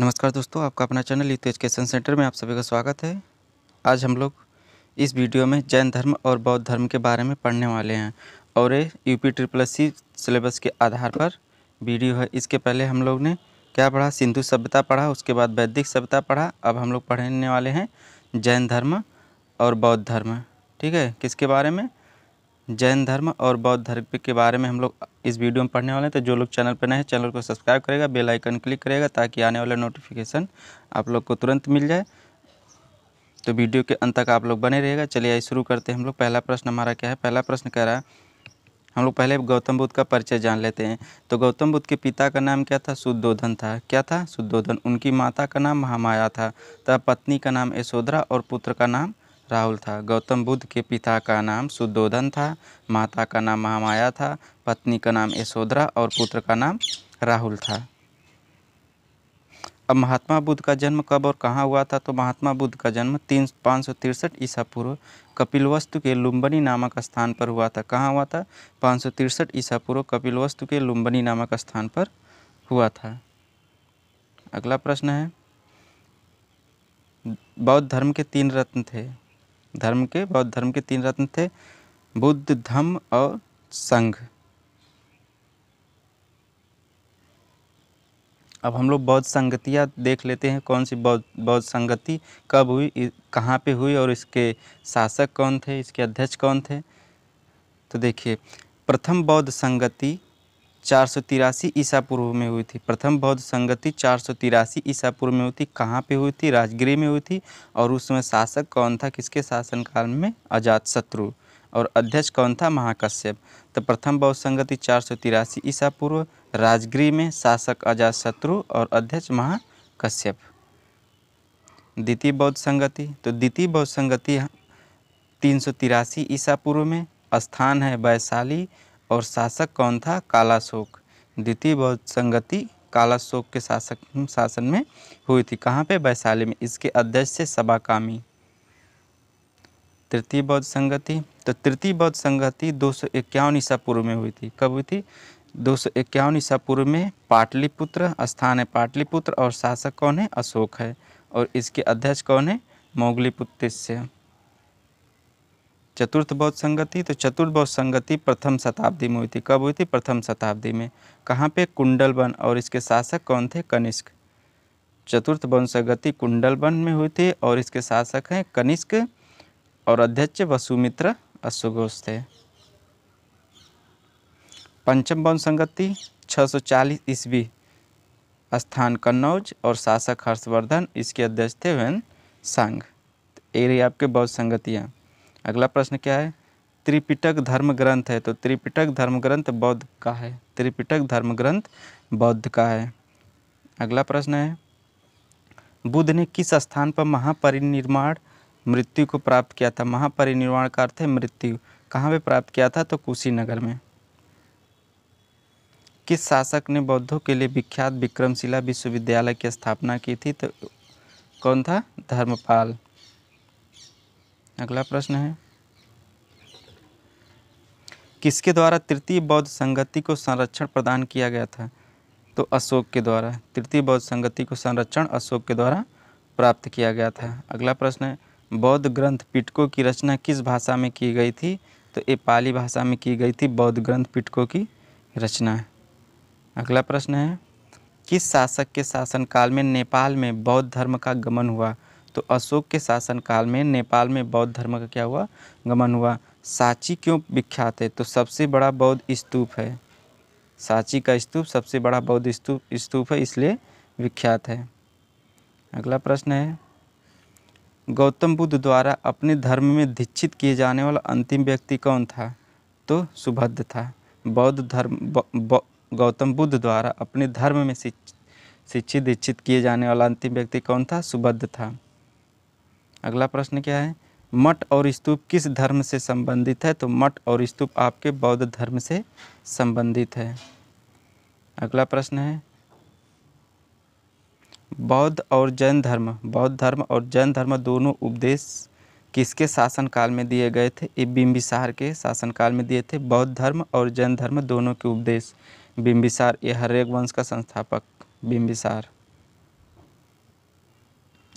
नमस्कार दोस्तों आपका अपना चैनल यूथ एजुकेशन सेंटर में आप सभी का स्वागत है आज हम लोग इस वीडियो में जैन धर्म और बौद्ध धर्म के बारे में पढ़ने वाले हैं और ये U P triple C syllabus के आधार पर वीडियो है इसके पहले हम लोग ने क्या पढ़ा सिंधु सभ्यता पढ़ा उसके बाद वैदिक सभ्यता पढ़ा अब हम लोग पढ़ने वाले हैं जैन धर्म और बौद्ध धर्म ठीक है किसके बारे में जैन धर्म और बौद्ध धर्म के बारे में हम लोग इस वीडियो में पढ़ने वाले हैं तो जो लोग चैनल पर नए हैं चैनल को सब्सक्राइब करेगा बेल आइकन क्लिक करेगा ताकि आने वाला नोटिफिकेशन आप लोग को तुरंत मिल जाए तो वीडियो के अंत तक आप लोग बने रहेगा चलिए आइए शुरू करते हैं हम लोग पहला प्रश्न हमारा क्या है पहला प्रश्न कह रहा है हम लोग पहले गौतम बुद्ध का परिचय जान लेते हैं तो गौतम बुद्ध के पिता का नाम क्या था शुद्धोधन था क्या था शुद्धोधन उनकी माता का नाम महामाया था तथा पत्नी का नाम यशोधरा और पुत्र का नाम राहुल था गौतम बुद्ध के पिता का नाम सुदोधन था माता का नाम महामाया था पत्नी का नाम यशोधरा और पुत्र का नाम राहुल था अब महात्मा बुद्ध का जन्म कब और कहाँ हुआ था तो महात्मा बुद्ध का जन्म तीन पाँच सौ तिरसठ ईसा पूर्व कपिलवस्तु के लुम्बनी नामक स्थान पर हुआ था कहाँ हुआ था पाँच सौ तिरसठ ईसा पूर्व कपिलवस्तु के लुम्बनी नामक स्थान पर हुआ था अगला प्रश्न है बौद्ध धर्म के तीन रत्न थे धर्म के बौद्ध धर्म के तीन रत्न थे बुद्ध धम्म और संघ अब हम लोग बौद्ध संगतियाँ देख लेते हैं कौन सी बौद्ध बौद्ध संगति कब हुई कहाँ पे हुई और इसके शासक कौन थे इसके अध्यक्ष कौन थे तो देखिए प्रथम बौद्ध संगति चार सौ तिरासी ईसा पूर्व में हुई थी प्रथम बौद्ध संगति चार सौ तिरासी ईसा पूर्व में हुई थी कहाँ पे हुई थी राजगिरी में हुई थी और उस समय शासक कौन था किसके शासनकाल में अजात शत्रु और अध्यक्ष कौन था महाकश्यप तो प्रथम बौद्ध संगति चार सौ तिरासी ईसा पूर्व राजगिरी में शासक अजात शत्रु और अध्यक्ष महाकश्यप द्वितीय बौद्ध संगति तो द्वितीय बौद्ध संगति तीन सौ तिरासी ईसा पूर्व में स्थान है वैशाली और शासक कौन था कालाशोक द्वितीय बौद्ध संगति कालाशोक के शासक शासन में हुई थी कहाँ पे वैशाली में इसके अध्यक्ष सभा कामी तृतीय बौद्ध संगति तो तृतीय बौद्ध संगति दो सौ इक्यावन ईसा पूर्व में हुई थी कब हुई थी दो सौ इक्यावन ईसा पूर्व में पाटलिपुत्र स्थान है पाटलिपुत्र और शासक कौन है अशोक है और इसके अध्यक्ष कौन है मोगली पुत्र से चतुर्थ बौद्ध संगति तो चतुर्थ बौद्ध संगति प्रथम शताब्दी में हुई थी कब हुई थी प्रथम शताब्दी में कहाँ पे कुंडल वन और इसके शासक कौन थे कनिष्क चतुर्थ बौद्ध संगति कुंडल वन में हुई थी और इसके शासक हैं कनिष्क और अध्यक्ष वसुमित्र अश्वघोष थे पंचम बौद्ध संगति 640 ईस्वी स्थान कन्नौज और शासक हर्षवर्धन इसके अध्यक्ष थे वेन सांग तो ये आपके बौद्ध संगतियाँ अगला प्रश्न क्या है त्रिपिटक धर्म ग्रंथ है तो त्रिपिटक धर्म ग्रंथ बौद्ध का है त्रिपिटक धर्म ग्रंथ बौद्ध का है अगला प्रश्न है बुद्ध ने किस स्थान पर महापरिनिर्माण मृत्यु को प्राप्त किया था महापरिनिर्वाण का अर्थ है मृत्यु कहाँ पे प्राप्त किया था तो कुशीनगर में किस शासक ने बौद्धों के लिए विख्यात विक्रमशिला विश्वविद्यालय की स्थापना की थी तो कौन था धर्मपाल अगला प्रश्न है किसके द्वारा तृतीय बौद्ध संगति को संरक्षण प्रदान किया गया था तो अशोक के द्वारा तृतीय बौद्ध संगति को संरक्षण अशोक के द्वारा प्राप्त किया गया था अगला प्रश्न है बौद्ध ग्रंथ पिटकों की रचना किस भाषा में की गई थी तो ये पाली भाषा में की गई थी बौद्ध ग्रंथ पिटकों की रचना अगला प्रश्न है किस शासक के शासनकाल में नेपाल में बौद्ध धर्म का गमन हुआ तो अशोक के शासनकाल में नेपाल में बौद्ध धर्म का क्या हुआ गमन हुआ सांची क्यों विख्यात है तो सबसे बड़ा बौद्ध स्तूप है सांची का स्तूप सबसे बड़ा बौद्ध स्तूप स्तूप है इसलिए विख्यात है अगला प्रश्न है गौतम बुद्ध द्वारा अपने धर्म में दीक्षित किए जाने वाला अंतिम व्यक्ति कौन था तो सुभद्र था बौद्ध धर्म गौतम बुद्ध द्वारा अपने धर्म में शिक्षित दीक्षित किए जाने वाला अंतिम व्यक्ति कौन था सुभद्र था अगला प्रश्न क्या है मठ और स्तूप किस धर्म से संबंधित है तो मठ और स्तूप आपके बौद्ध धर्म से संबंधित है अगला प्रश्न है बौद्ध और जैन धर्म बौद्ध धर्म और जैन धर्म दोनों उपदेश किसके शासनकाल में दिए गए थे ये बिम्बिसार के शासनकाल में दिए थे बौद्ध धर्म और जैन धर्म दोनों के उपदेश बिम्बिसार ये हरेक वंश का संस्थापक बिम्बिसार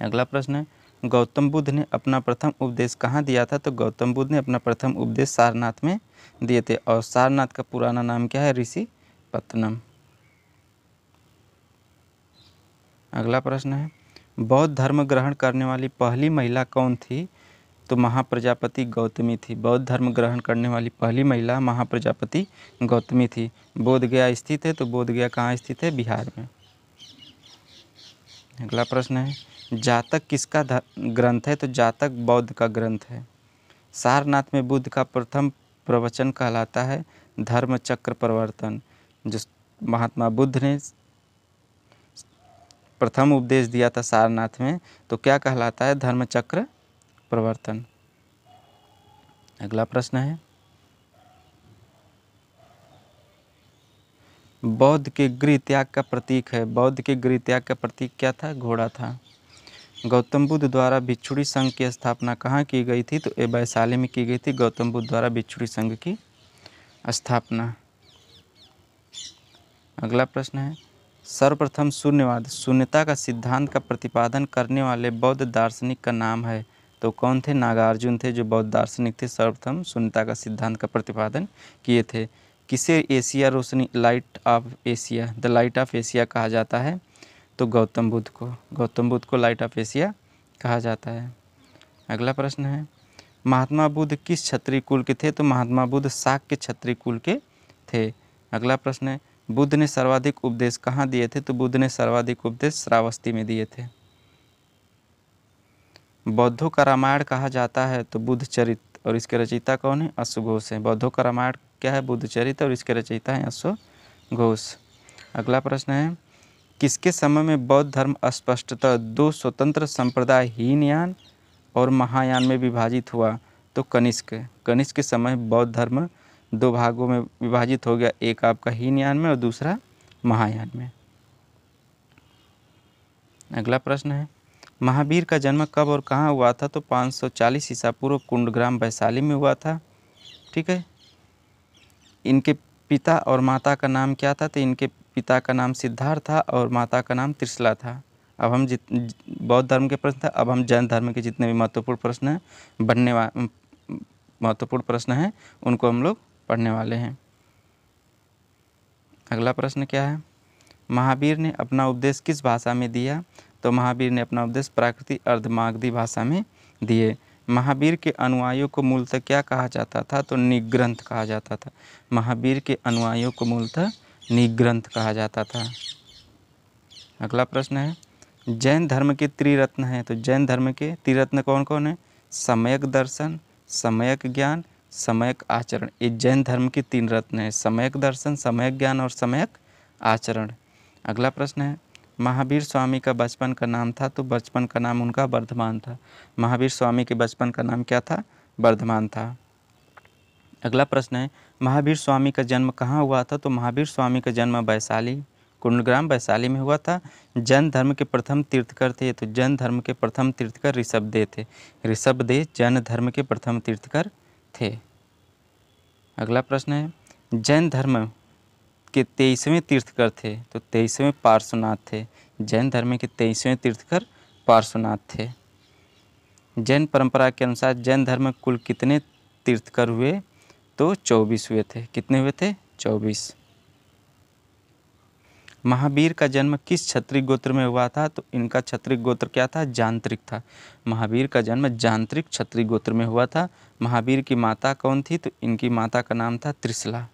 अगला प्रश्न है गौतम बुद्ध ने अपना प्रथम उपदेश कहाँ दिया था तो गौतम बुद्ध ने अपना प्रथम उपदेश सारनाथ में दिए थे और सारनाथ का पुराना नाम क्या है ऋषि पत्नम अगला प्रश्न है बौद्ध धर्म ग्रहण करने वाली पहली महिला कौन थी तो महाप्रजापति गौतमी थी बौद्ध धर्म ग्रहण करने वाली पहली महिला महाप्रजापति गौतमी थी बोध स्थित है तो बोध गया कहाँ स्थित है बिहार में अगला प्रश्न है जातक किसका ग्रंथ है तो जातक बौद्ध का ग्रंथ है सारनाथ में बुद्ध का प्रथम प्रवचन कहलाता है धर्म चक्र प्रवर्तन जिस महात्मा बुद्ध ने प्रथम उपदेश दिया था सारनाथ में तो क्या कहलाता है धर्म चक्र प्रवर्तन अगला प्रश्न है बौद्ध के गृह त्याग का प्रतीक है बौद्ध के गृह त्याग का प्रतीक क्या था घोड़ा था गौतम बुद्ध द्वारा बिछुड़ी संघ की स्थापना कहाँ की गई थी तो ये वैशाली में की गई थी गौतम बुद्ध द्वारा बिछुड़ी संघ की स्थापना अगला प्रश्न है सर्वप्रथम शून्यवाद शून्यता का सिद्धांत का प्रतिपादन करने वाले बौद्ध दार्शनिक का नाम है तो कौन थे नागार्जुन थे जो बौद्ध दार्शनिक थे सर्वप्रथम शून्यता का सिद्धांत का प्रतिपादन किए थे किसे एशिया रोशनी light of Asia the light of Asia कहा जाता है तो गौतम बुद्ध को गौतम बुद्ध को लाइट ऑफ एशिया कहा जाता है अगला प्रश्न है महात्मा बुद्ध किस क्षत्रिय कुल के थे तो महात्मा बुद्ध साक के क्षत्रिय कुल के थे अगला प्रश्न है बुद्ध ने सर्वाधिक उपदेश कहाँ दिए थे तो बुद्ध ने सर्वाधिक उपदेश श्रावस्ती में दिए थे बौद्धों का रामायण कहा जाता है तो बुद्ध चरित और इसके रचयिता कौन है अश्वघोष है बौद्धों का रामायण क्या है बुद्ध चरित और इसके रचयिता है अश्वघोष अगला प्रश्न है किसके समय में बौद्ध धर्म स्पष्टता दो स्वतंत्र संप्रदाय हीनयान और महायान में विभाजित हुआ तो कनिष्क कनिष्क के समय बौद्ध धर्म दो भागों में विभाजित हो गया एक आपका हीनयान में और दूसरा महायान में अगला प्रश्न है महावीर का जन्म कब और कहाँ हुआ था तो 540 ईसा पूर्व कुंडग्राम वैशाली में हुआ था ठीक है इनके पिता और माता का नाम क्या था तो इनके पिता का नाम सिद्धार्थ था और माता का नाम त्रिशला था अब हम जित बौद्ध धर्म के प्रश्न था अब हम जैन धर्म के जितने भी महत्वपूर्ण प्रश्न हैं बनने वा महत्वपूर्ण प्रश्न हैं उनको हम लोग पढ़ने वाले हैं अगला प्रश्न क्या है महावीर ने अपना उपदेश किस भाषा में दिया तो महावीर ने अपना उपदेश प्राकृतिक अर्धमागधी भाषा में दिए महावीर के अनुयायियों को मूलतः क्या कहा जाता था तो निग्रंथ कहा जाता था महावीर के अनुयायियों को मूलतः निग्रंथ कहा जाता था अगला प्रश्न है जैन धर्म के त्रिरत्न हैं तो जैन धर्म के त्रिरत्न कौन कौन है समयक दर्शन समयक ज्ञान समयक आचरण ये जैन धर्म के तीन रत्न हैं समयक दर्शन समयक ज्ञान और समयक आचरण अगला प्रश्न है महावीर स्वामी का बचपन का नाम था तो बचपन का नाम उनका वर्धमान था महावीर स्वामी के बचपन का नाम क्या था वर्धमान था अगला प्रश्न है महावीर स्वामी का जन्म कहाँ हुआ था तो महावीर स्वामी का जन्म वैशाली कुंडग्राम वैशाली में हुआ था जैन धर्म के प्रथम तीर्थकर थे तो जैन धर्म के प्रथम तीर्थकर ऋषभ दे थे ऋषभ दे जैन धर्म के प्रथम तीर्थकर थे अगला प्रश्न है जैन धर्म के तेईसवें तीर्थकर थे तो तेईसवें पार्श्वनाथ थे जैन धर्म के तेईसवें तीर्थकर पार्श्वनाथ थे जैन परंपरा के अनुसार जैन धर्म कुल कितने तीर्थकर हुए तो चौबीस हुए थे कितने हुए थे चौबीस महावीर का जन्म किस क्षत्रिक गोत्र में हुआ था तो इनका क्षत्रिक गोत्र क्या था जांत्रिक था महावीर का जन्म जांत्रिक क्षत्रिक गोत्र में हुआ था महावीर की माता कौन थी तो इनकी माता का नाम था त्रिशला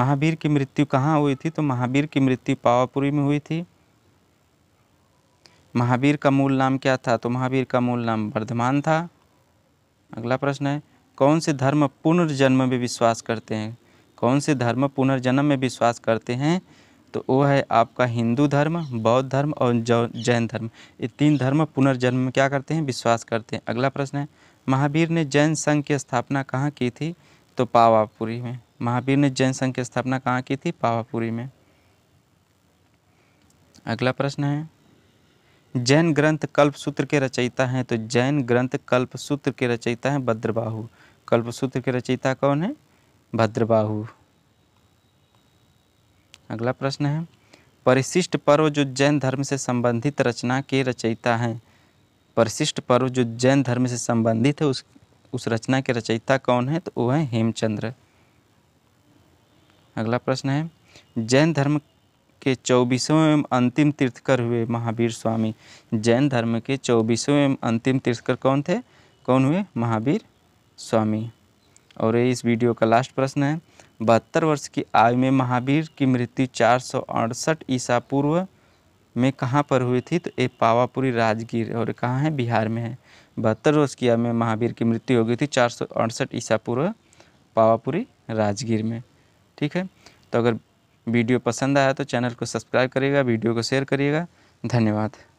महावीर की मृत्यु कहाँ हुई थी तो महावीर की मृत्यु पावापुरी में हुई थी महावीर का मूल नाम क्या था तो महावीर का मूल नाम वर्धमान था अगला प्रश्न है कौन से धर्म पुनर्जन्म में विश्वास करते हैं कौन से धर्म पुनर्जन्म में विश्वास करते हैं तो वो है आपका हिंदू धर्म बौद्ध धर्म और जैन धर्म ये तीन धर्म पुनर्जन्म में क्या करते हैं विश्वास करते हैं अगला प्रश्न है महावीर ने जैन संघ की स्थापना कहाँ की थी तो पावापुरी में महावीर ने जैन संघ की स्थापना कहाँ की थी पावापुरी में अगला प्रश्न है जैन ग्रंथ कल्प सूत्र के रचयिता हैं तो जैन ग्रंथ कल्प सूत्र के रचयिता हैं भद्रबाहु कल्प सूत्र के रचयिता कौन है भद्रबाहु अगला प्रश्न है परिशिष्ट पर्व जो जैन धर्म से संबंधित रचना के रचयिता हैं परिशिष्ट पर्व जो जैन धर्म से संबंधित है उस उस रचना के रचयिता कौन है तो वो है हेमचंद्र अगला प्रश्न है जैन धर्म के चौबीसवें एवं अंतिम तीर्थकर हुए महावीर स्वामी जैन धर्म के चौबीसवें एवं अंतिम तीर्थकर कौन थे कौन हुए महावीर स्वामी और ये इस वीडियो का लास्ट प्रश्न है बहत्तर वर्ष की आयु में महावीर की मृत्यु चार सौ अड़सठ ईसा पूर्व में कहाँ पर हुई थी तो ये पावापुरी राजगीर और कहाँ है बिहार में है बहत्तर वर्ष की आयु में महावीर की मृत्यु हो गई थी चार सौ अड़सठ ईसा पूर्व पावापुरी राजगीर में ठीक है तो अगर वीडियो पसंद आया तो चैनल को सब्सक्राइब करिएगा वीडियो को शेयर करिएगा धन्यवाद